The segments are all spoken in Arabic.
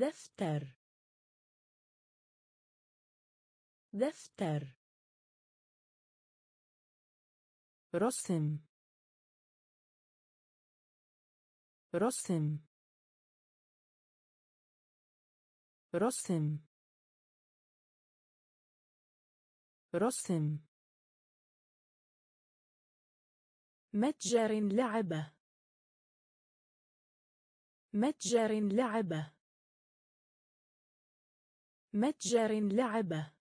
دفتر دفتر رسم رسم رسم رسم متجر لعبة متجر لعبة متجر لعبة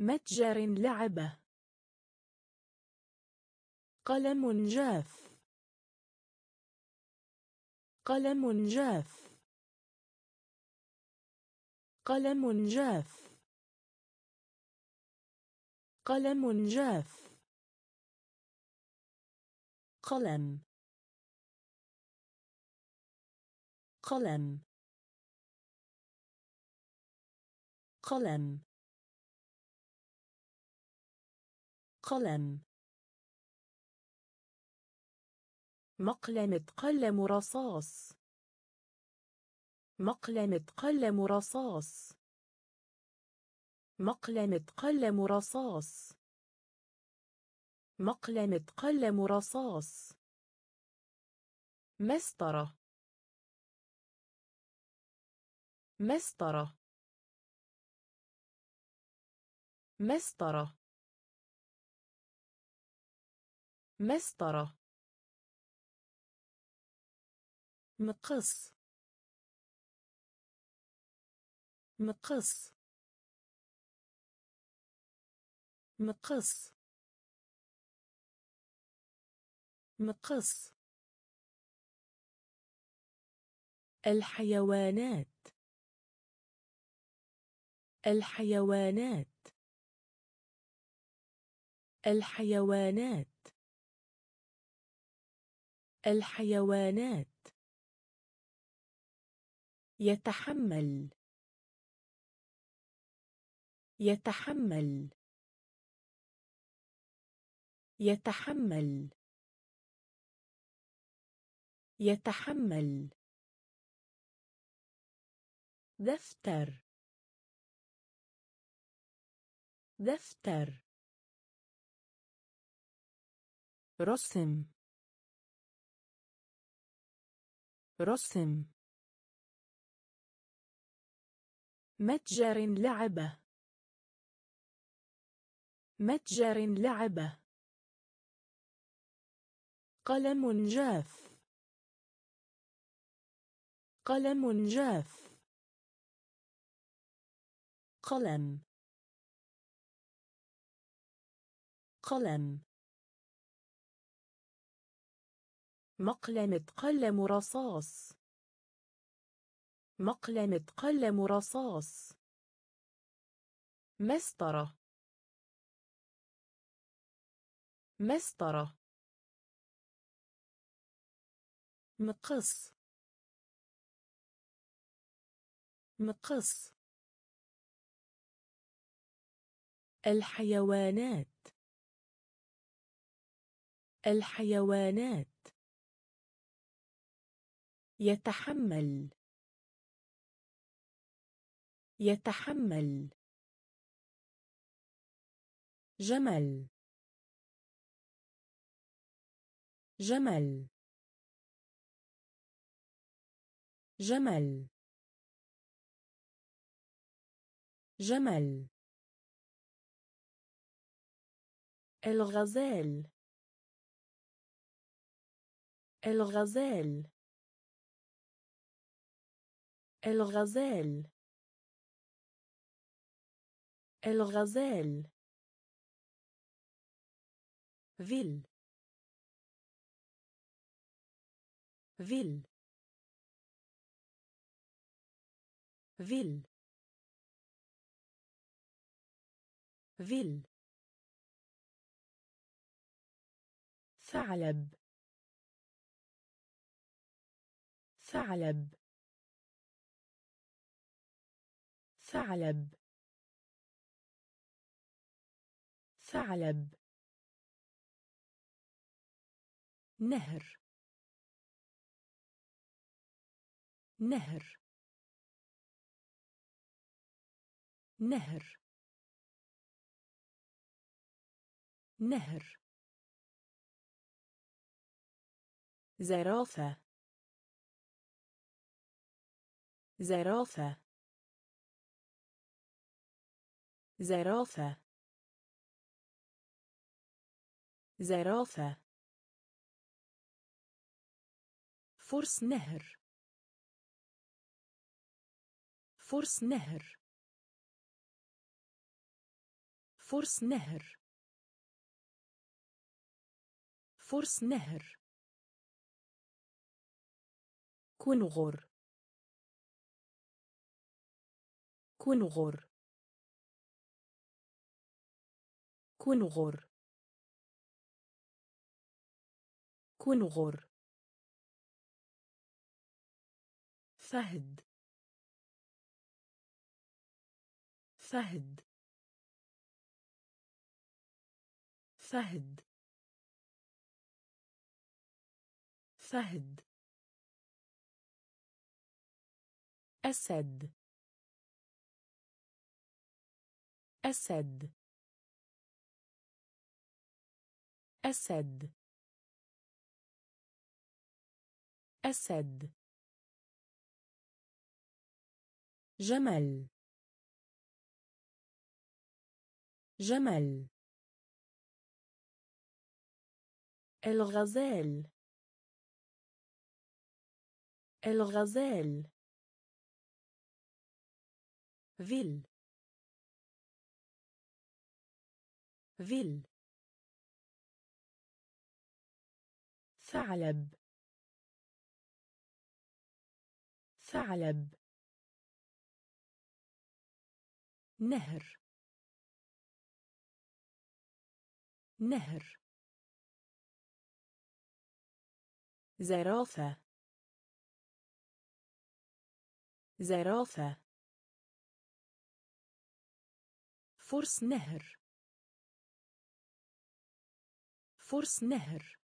متجر لعبة قلم جاف قلم جاف قلم جاف قلم جاف قلم قلم قلم قلم مقلمة قلم رصاص مقلمة قلم رصاص مقلمة قلم رصاص مقلمة قلم رصاص مسطرة مسطرة مسطرة مسطرة مقص مقص مقص مقص الحيوانات الحيوانات الحيوانات الحيوانات يتحمل يتحمل يتحمل يتحمل دفتر دفتر رسم رسم متجر لعبة متجر لعبة قلم جاف قلم جاف قلم قلم مقلمة قلم رصاص مقلمة قلم رصاص مسطرة مسطرة مقص مقص الحيوانات الحيوانات يتحمل يتحمل جمل جمل جمل جمل الغزال الغزال الغزال الغزال فيل فيل فيل فيل ثعلب ثعلب ثعلب ثعلب نهر نهر نهر نهر زرافة زرافة زرافة زرافة فرس نهر فرس نهر فرس نهر فرس نهر كنغر كنغر كنغر كنغر فهد فهد فهد فهد أسد أسد أسد أسد جمل جمل الغزال الغزال فيل فيل ثعلب ثعلب نهر نهر زرافة زرافة فرس نهر فرس نهر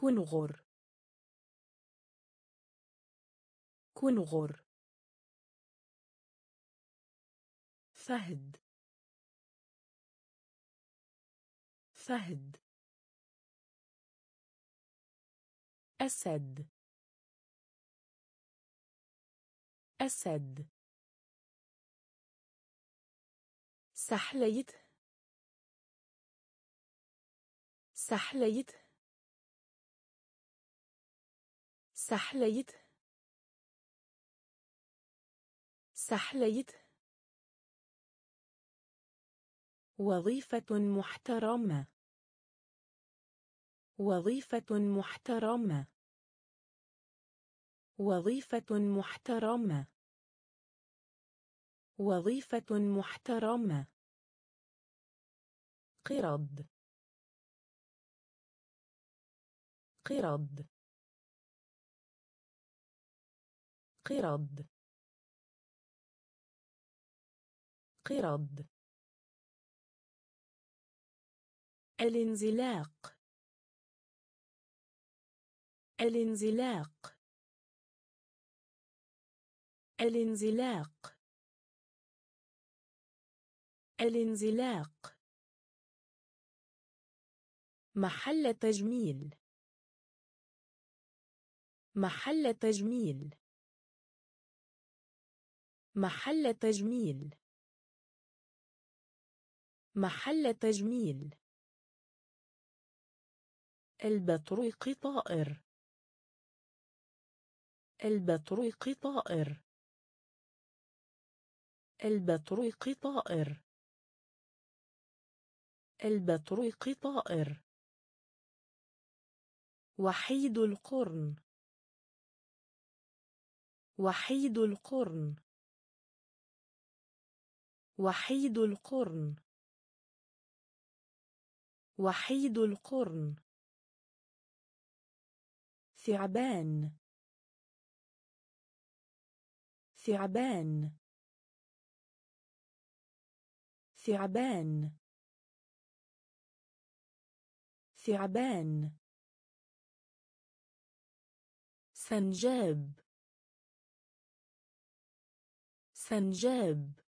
كنغر كنغر فهد فهد أسد أسد سحليت سحليت سحليت سحليت وظيفة محترمة وظيفة محترمة وظيفة محترمة وظيفة محترمة قرض قرض قرض قرض الانزلاق الانزلاق الانزلاق الانزلاق محل تجميل محل تجميل محل تجميل محل تجميل البطريق طائر البطريق طائر البطريق طائر البطريق طائر وحيد القرن وحيد القرن وحيد القرن وحيد القرن ثعبان ثعبان ثعبان ثعبان سنجاب سنجاب